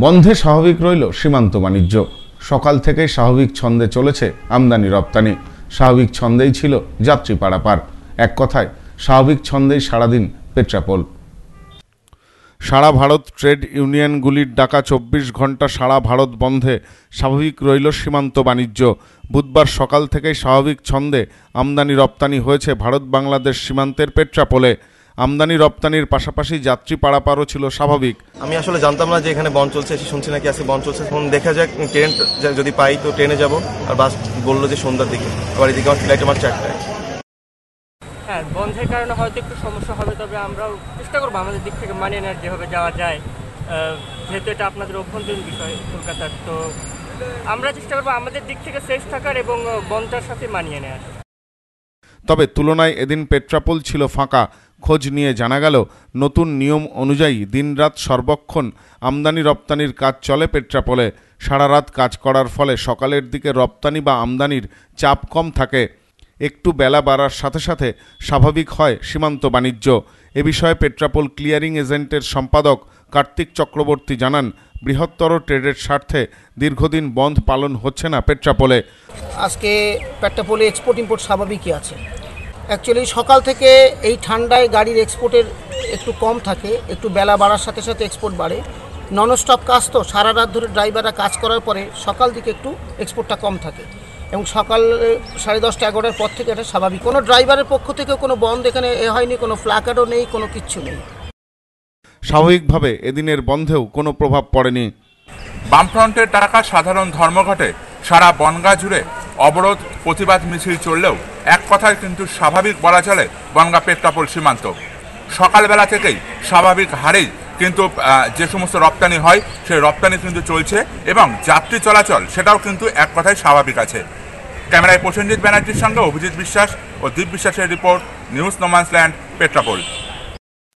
বন্ধে স্বাভাবিক রইল সীমান্ত বাণিজ্য সকাল থেকেই স্বাভাবিক ছন্দে চলেছে আমদানি রপ্তানি স্বাভাবিক ছন্দেই ছিল যাত্রী পারাপার এক কথায় স্বাভাবিক ছন্দেই সারাদিন পেট্রাপোল সারা ভারত ট্রেড ইউনিয়নগুলির ডাকা চব্বিশ ঘন্টা সারা ভারত বন্ধে স্বাভাবিক রইল সীমান্ত বাণিজ্য বুধবার সকাল থেকেই স্বাভাবিক ছন্দে আমদানি রপ্তানি হয়েছে ভারত বাংলাদেশ সীমান্তের পেট্রাপোলে আমদানি রপ্তানির পাশাপাশি যাত্রী পারাপারও ছিল স্বাভাবিক আমি আসলে জানতাম না যে এখানে বন চলছে এসে শুনছি নাকি আসে বন চলছে ফোন দেখা যাক ট্রেন যদি পাই তো ট্রেনে যাব আর বাস বললো যে সন্ধ্যার দিকে আবার এদিকে আমার ফ্লাইট আমার চারটায় হ্যাঁ বন্ধের কারণে হয়তো একটু সমস্যা হবে তবে আমরাও চেষ্টা করবো আমাদের দিক থেকে মানিয়ে নেওয়ার যেভাবে যাওয়া যায় যেহেতু এটা আপনাদের অভ্যন্তরীণ বিষয় কলকাতার তো আমরা চেষ্টা করবো আমাদের দিক থেকে সেফ থাকার এবং বনটার সাথে মানিয়ে নেওয়ার তবে তুলনায় এদিন পেট্রাপোল ছিল ফাঁকা খোঁজ নিয়ে জানা গেল নতুন নিয়ম অনুযায়ী দিনরাত সর্বক্ষণ আমদানি রপ্তানির কাজ চলে পেট্রাপোলে সারা রাত কাজ করার ফলে সকালের দিকে রপ্তানি বা আমদানির চাপ কম থাকে একটু বেলা বাড়ার সাথে সাথে স্বাভাবিক হয় সীমান্ত বাণিজ্য এ বিষয়ে পেট্রাপোল ক্লিয়ারিং এজেন্টের সম্পাদক কার্তিক চক্রবর্তী জানান বৃহত্তর ট্রেডের স্বার্থে দীর্ঘদিন বন্ধ পালন হচ্ছে না পেট্রাপোলে আজকে পেট্রাপোলে এক্সপোর্ট ইম্পোর্ট স্বাভাবিকই আছে অ্যাকচুয়ালি সকাল থেকে এই ঠান্ডায় গাড়ির এক্সপোর্টের একটু কম থাকে একটু বেলা বাড়ার সাথে সাথে এক্সপোর্ট বাড়ে নন স্টপ কাজ তো সারা রাত ধরে ড্রাইভাররা কাজ করার পরে সকাল দিকে একটু এক্সপোর্টটা কম থাকে এবং সকাল সাড়ে দশটা এগারোটার পর থেকে এটা স্বাভাবিক কোনো ড্রাইভারের পক্ষ থেকেও কোনো বন্ধ এখানে এ হয়নি কোনো ফ্ল্যাকার্ডও নেই কোনো কিচ্ছু নেই স্বাভাবিকভাবে এদিনের বন্ধেও কোনো প্রভাব পড়েনি বামফ্রন্টের টাকা সাধারণ ধর্মঘটে সারা বনগা জুড়ে অবরোধ প্রতিবাদ মিছিল চললেও এক কথায় কিন্তু স্বাভাবিক বলা চলে বনগা পেট্রাপোল সীমান্ত সকালবেলা থেকেই স্বাভাবিক হারেই কিন্তু যে সমস্ত রপ্তানি হয় সেই রপ্তানি কিন্তু চলছে এবং যাত্রী চলাচল সেটাও কিন্তু এক কথায় স্বাভাবিক আছে ক্যামেরায় প্রসেনজিৎ ব্যানার্জির সঙ্গে অভিজিৎ বিশ্বাস ও দীপ বিশ্বাসের report news no man's land Petrapole